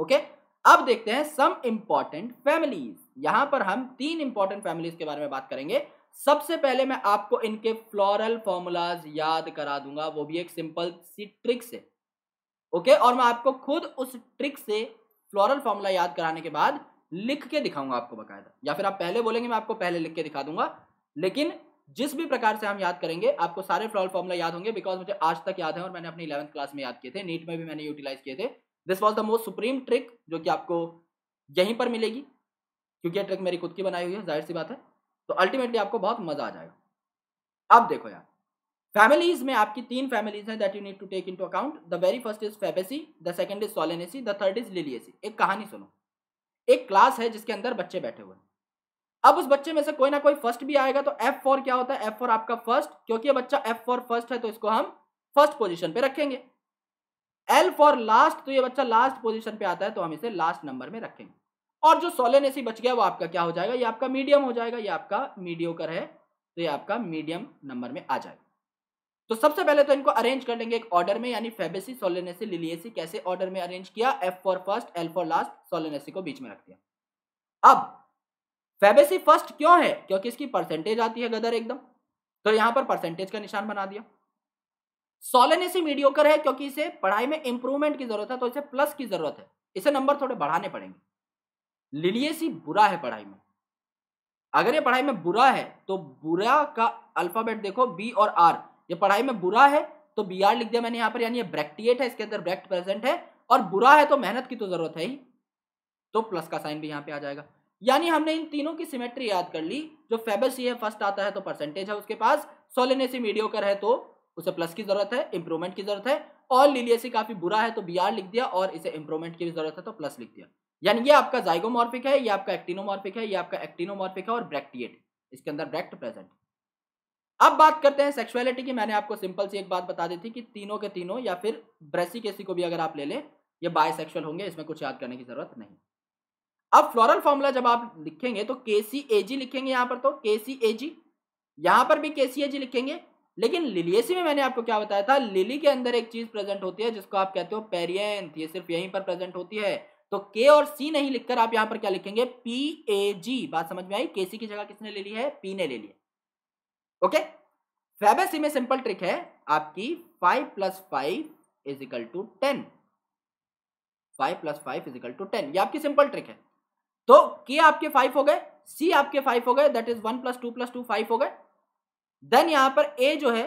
okay अब देखते हैं सम इंपॉर्टेंट फैमिलीज यहां पर हम तीन इंपॉर्टेंट फैमिलीज के बारे में बात करेंगे सबसे पहले मैं आपको इनके फ्लोरल फॉर्मूलाज याद करा दूंगा वो भी एक सिंपल सी ट्रिक से ओके और मैं आपको खुद उस ट्रिक से फ्लोरल फॉर्मूला याद कराने के बाद लिख के दिखाऊंगा आपको बकायदा या फिर आप पहले बोलेंगे मैं आपको पहले लिख के दिखा दूंगा लेकिन जिस भी प्रकार से हम याद करेंगे आपको सारे फ्लोरल फॉर्मूला याद होंगे बिकॉज मुझे आज तक याद है और मैंने अपनी इलेवंथ क्लास में याद किए थे नीट में भी मैंने यूटिलाइज किए थे this was the most supreme trick जो कि आपको यहीं पर मिलेगी क्योंकि ये ट्रिक मेरी खुद की बनाई हुई है जाहिर सी बात है तो अल्टीमेटली आपको बहुत मजा आ जाएगा अब देखो यार फैमिलीज में आपकी तीन फैमिलीज हैं that you need to take into account the very first is Fabaceae the second is Solanaceae the third is Liliaceae एक कहानी सुनो एक क्लास है जिसके अंदर बच्चे बैठे हुए हैं अब उस बच्चे में से कोई ना कोई फर्स्ट भी आएगा तो एफ फोर क्या होता है एफ फोर आपका फर्स्ट क्योंकि ये बच्चा एफ फोर फर्स्ट है तो इसको हम फर्स्ट पोजिशन पे रखेंगे एल फॉर लास्ट तो ये बच्चा लास्ट पोजिशन पे आता है तो हम इसे लास्ट नंबर में रखेंगे और जो सोलेनेसी बच गया वो आपका क्या हो जाएगा ये आपका मीडियम हो जाएगा ये आपका मीडियोकर है तो ये आपका मीडियम नंबर में आ जाएगा तो सबसे पहले तो इनको अरेंज कर लेंगे एक ऑर्डर में यानी फेबेसी सोलेनेसी लिलियसी कैसे ऑर्डर में अरेंज किया F for first L for last Solanaceae को बीच में रख दिया अब फेबेसी फर्स्ट क्यों है क्योंकि इसकी परसेंटेज आती है गदर एकदम तो यहां पर परसेंटेज का निशान बना दिया सोलन इसी मीडियोकर है क्योंकि इसे पढ़ाई में इंप्रूवमेंट की जरूरत है तो इसे प्लस की जरूरत है इसे नंबर थोड़े बढ़ाने पड़ेंगे लिलियसी बुरा है पढ़ाई में अगर ये पढ़ाई में बुरा है तो बुरा का अल्फाबेट देखो बी और आर ये पढ़ाई में बुरा है तो बी आर लिख दिया मैंने यहां पर यानी ये ब्रैक्टिएट है इसके अंदर ब्रैक्ट प्रेजेंट है और बुरा है तो मेहनत की तो जरूरत है ही तो प्लस का साइन भी यहां पे आ जाएगा यानी हमने इन तीनों की सिमेट्री याद कर ली जो फेबल सी है फर्स्ट आता है तो परसेंटेज है उसके पास सोलिनेसी मीडियोकर है तो उसे प्लस की जरूरत है इंप्रूवमेंट की जरूरत है और लिलियसी काफी बुरा है तो बी आर लिख दिया और इसे इंप्रूवमेंट की जरूरत है तो प्लस लिख दिया यानी ये आपका जाइगोमॉर्फिक है ये आपका एक्टिनोमॉर्फिक है ये आपका एक्टिनोमॉर्फिक है और ब्रैक्टिएट इसके अंदर ब्रैक्ट प्रेजेंट अब बात करते हैं सेक्सुअलिटी की मैंने आपको सिंपल सी एक बात बता दी थी कि तीनों के तीनों या फिर ब्रेसी केसी को भी अगर आप ले लें ये बायसेक्सुअल होंगे इसमें कुछ याद करने की जरूरत नहीं अब फ्लोरल फॉर्मूला जब आप लिखेंगे तो के सी ए जी लिखेंगे यहां पर तो के सी ए जी यहां पर भी के सी ए जी लिखेंगे लेकिन लिलियसी में मैंने आपको क्या बताया था लिली के अंदर एक चीज प्रेजेंट होती है जिसको आप कहते हो पेरियंथ ये सिर्फ यहीं पर प्रेजेंट होती है तो के और सी नहीं लिखकर आप यहां पर क्या लिखेंगे पी ए जी बात समझ में आई के सी की जगह किसने ले ली है पी ने ले ली है ओके फेबेसी में सिंपल ट्रिक है आपकी five plus five equal to ten five plus five equal to ten ये आपकी सिंपल ट्रिक है तो के आपके फाइव हो गए सी आपके फाइव हो गए that is one plus two plus two five हो गए देन यहां पर ए जो है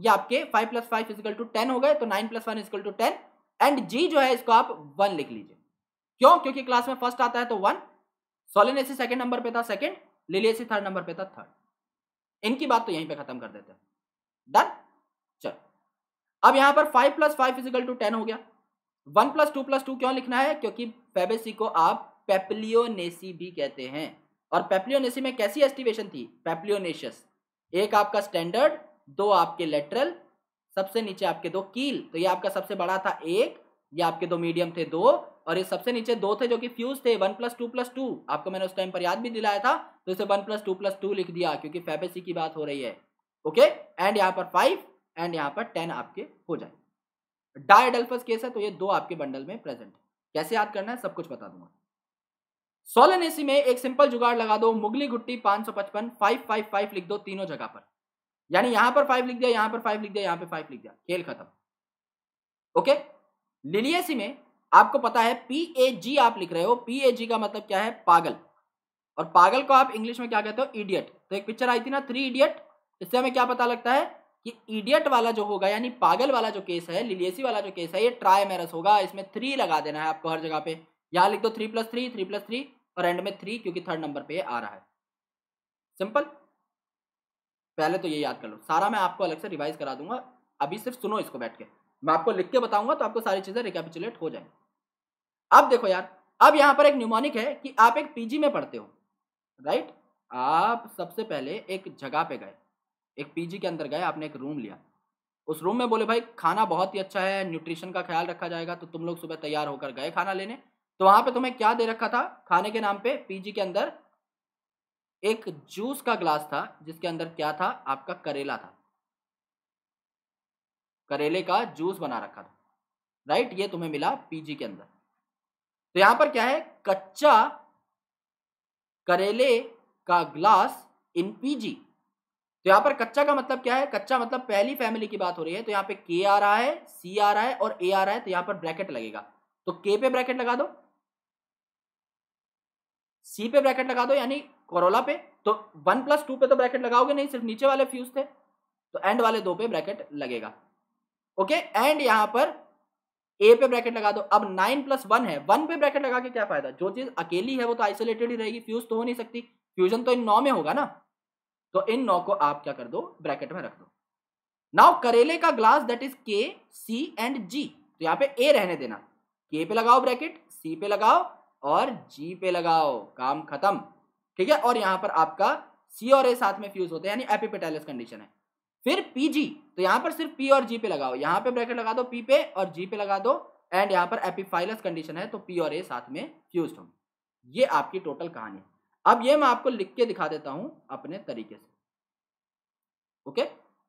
ये आपके five plus five equal to ten हो गए तो nine plus one equal to ten and जी जो है इसको आप वन लिख लीजिए क्यों क्योंकि क्लास में फर्स्ट आता है तो one Solanaceae second number पे था सेकंड लिलिय थर्ड नंबर पे था थर्ड इनकी बात तो यहीं पे खत्म कर देते हैं डन चलो अब यहां पर five plus five equal to ten हो गया one plus two plus two क्यों लिखना है क्योंकि पेबेसी को आप पेप्लियोनेसी भी कहते हैं और पेप्लियोनेसी में कैसी एस्टिवेशन थी पेप्लियोनेशियस एक आपका स्टैंडर्ड दो आपके लेटरल सबसे नीचे आपके दो कील तो ये आपका सबसे बड़ा था एक ये आपके दो मीडियम थे दो और ये सबसे नीचे दो थे जो कि फ्यूज थे one plus two plus two आपको मैंने उस टाइम पर याद भी दिलाया था तो इसे one plus two plus two लिख दिया क्योंकि फेबेसी की बात हो रही है ओके एंड यहाँ पर फाइव एंड यहाँ पर टेन आपके हो जाए डायडल्फस केस है तो ये दो आपके बंडल में प्रेजेंट है कैसे याद करना है सब कुछ बता दूंगा सोलन एसी में एक सिंपल जुगाड़ लगा दो मुगली गुट्टी पांच सौ पचपन फाइव फाइव फाइव लिख दो तीनों जगह पर यानी यहां पर फाइव लिख दिया यहां पर फाइव लिख दिया यहां पर फाइव लिख दिया खेल खत्म ओके लिलियसी में आपको पता है पी ए जी आप लिख रहे हो पी ए जी का मतलब क्या है पागल और पागल को आप इंग्लिश में क्या कहते हो इडियट तो एक पिक्चर आई थी ना थ्री इडियट इससे हमें क्या पता लगता है कि इडियट वाला जो होगा यानी पागल वाला जो केस है लिलियसी वाला जो केस है ये ट्राई मैरस होगा इसमें थ्री लगा देना है आपको हर जगह पे यहां लिख दो three plus three three plus three और एंड में थ्री क्योंकि थर्ड नंबर पे ये आ रहा है सिंपल पहले तो ये याद कर लो सारा मैं आपको अलग से रिवाइज करा दूंगा अभी सिर्फ सुनो इसको बैठ के मैं आपको लिख के बताऊंगा तो आपको सारी चीजें रिकेपिचुलेट हो जाएंगी अब देखो यार अब यहाँ पर एक न्यूमोनिक है कि आप एक पीजी में पढ़ते हो राइट आप सबसे पहले एक जगह पे गए एक पीजी के अंदर गए आपने एक रूम लिया उस रूम में बोले भाई खाना बहुत ही अच्छा है न्यूट्रिशन का ख्याल रखा जाएगा तो तुम लोग सुबह तैयार होकर गए खाना लेने तो वहां पे तुम्हें क्या दे रखा था खाने के नाम पे पीजी के अंदर एक जूस का ग्लास था जिसके अंदर क्या था आपका करेला था करेले का जूस बना रखा था राइट ये तुम्हें मिला पीजी के अंदर तो यहां पर क्या है कच्चा करेले का ग्लास इन पीजी तो यहां पर कच्चा का मतलब क्या है कच्चा मतलब पहली फैमिली की बात हो रही है तो यहां पे के आ रहा है सी आ रहा है और ए आ रहा है तो यहां पर ब्रैकेट लगेगा तो के पे ब्रैकेट लगा दो सी पे ब्रैकेट लगा दो यानी कोरोला पे तो वन प्लस टू पे तो ब्रैकेट लगाओगे नहीं सिर्फ नीचे वाले फ्यूज थे तो एंड वाले दो पे ब्रैकेट लगेगा ओके एंड यहां पर ए पे ब्रैकेट लगा दो अब नाइन प्लस वन है वन पे ब्रैकेट लगा के क्या फायदा जो चीज अकेली है वो तो आइसोलेटेड ही रहेगी फ्यूज तो हो नहीं सकती फ्यूजन तो इन नौ में होगा ना तो इन नौ को आप क्या कर दो ब्रैकेट में रख दो नाउ करेले का ग्लास दैट इज के सी एंड जी तो यहां पे ए रहने देना के पे लगाओ ब्रैकेट सी पे लगाओ और जी पे लगाओ काम खत्म ठीक है और यहां पर आपका सी और ए साथ में फ्यूज होते हैं यानी एपिपेटाइलिस कंडीशन है फिर पीजी तो यहां पर सिर्फ पी और जी पे लगाओ यहां पे ब्रैकेट लगा दो पी पे और जी पे लगा दो एंड यहां पर एपिफाइलस कंडीशन है तो पी और ए साथ में फ्यूज होंगे ये आपकी टोटल कहानी है अब ये मैं आपको लिख के दिखा देता हूं अपने तरीके से ओके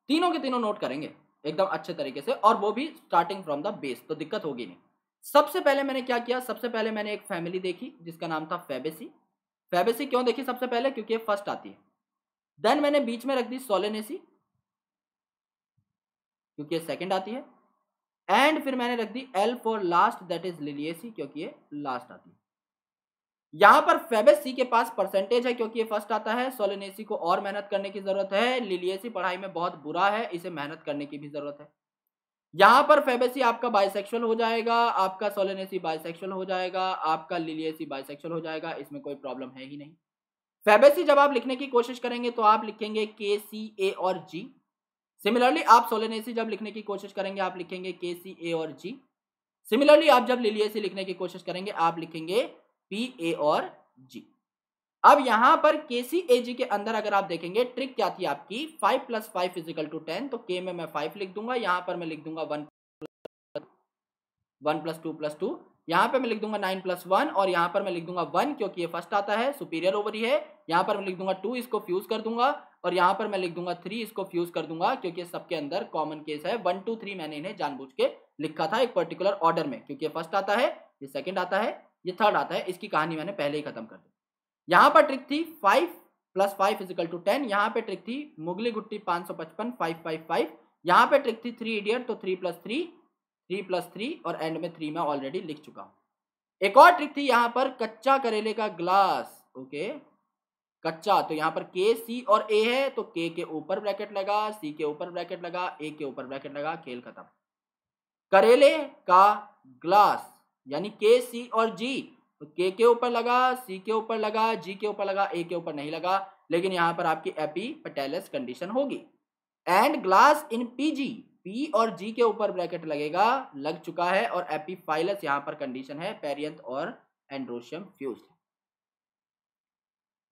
तीनों के तीनों नोट करेंगे एकदम अच्छे तरीके से और वो भी स्टार्टिंग फ्रॉम द बेस तो दिक्कत होगी नहीं सबसे पहले मैंने क्या किया सबसे पहले मैंने एक फैमिली देखी जिसका नाम था फेबेसी फेबेसी क्यों देखी सबसे पहले क्योंकि ये फर्स्ट आती है देन मैंने बीच में रख दी सोलेनेसी क्योंकि ये सेकंड आती है एंड फिर मैंने रख दी L for last that is Liliaceae क्योंकि ये लास्ट आती है यहां पर फेबेसी के पास परसेंटेज है क्योंकि ये फर्स्ट आता है सोलेनेसी को और मेहनत करने की जरूरत है लिलियसी पढ़ाई में बहुत बुरा है इसे मेहनत करने की भी जरूरत है यहां पर फेबेसी आपका बाइसेक्सुअल हो जाएगा आपका सोलेनेसी बाइसेक्सुअल हो जाएगा आपका लिलियसी बाइसेक्सुअल हो जाएगा इसमें कोई प्रॉब्लम है ही नहीं फेबेसी जब आप लिखने की कोशिश करेंगे तो आप लिखेंगे के सी ए और जी सिमिलरली आप सोलेनेसी जब लिखने की कोशिश करेंगे आप लिखेंगे के सी ए और जी सिमिलरली आप जब लिलियसी लिखने की कोशिश करेंगे आप लिखेंगे पी ए और जी अब यहां पर के जी के अंदर अगर आप देखेंगे ट्रिक क्या थी आपकी five plus five equal to ten तो के में मैं फाइव लिख दूंगा यहां पर मैं लिख दूंगा one one plus two plus two यहाँ पर मैं लिख दूंगा नाइन प्लस वन और यहाँ पर मैं लिख दूंगा वन क्योंकि ये फर्स्ट आता है सुपीरियर ओवर ही है यहां पर मैं लिख दूंगा टू इसको फ्यूज कर दूंगा और यहाँ पर मैं लिख दूंगा थ्री इसको फ्यूज कर दूंगा क्योंकि सबके अंदर कॉमन केस है वन टू थ्री मैंने इन्हें जानबूझ के लिखा था एक पर्टिकुलर ऑर्डर में क्योंकि ये फर्स्ट आता है ये सेकेंड आता है ये थर्ड आता है इसकी कहानी मैंने पहले ही खत्म कर दी यहां पर ट्रिक थी five plus five equal to ten यहाँ पे ट्रिक थी मुगली गुट्टी पांच सौ पचपन फाइव फाइव फाइव यहाँ पे ट्रिक थी थ्री इडियट तो three plus three three plus three और एंड में थ्री में ऑलरेडी लिख चुका हूं एक और ट्रिक थी यहाँ पर कच्चा करेले का ग्लास ओके कच्चा तो यहाँ पर के सी और ए है तो के के ऊपर ब्रैकेट लगा सी के ऊपर ब्रैकेट लगा ए के ऊपर ब्रैकेट लगा खेल खत्म करेले का ग्लास यानी के सी और जी तो के के ऊपर लगा सी के ऊपर लगा जी के ऊपर लगा ए के ऊपर नहीं लगा लेकिन यहाँ पर आपकी एपी पटेलस कंडीशन होगी and glass in PG P और जी के ऊपर ब्रैकेट लगेगा लग चुका है और एपी फाइलस यहाँ पर कंडीशन है पेरियंथ और एंड्रोशियम फ्यूज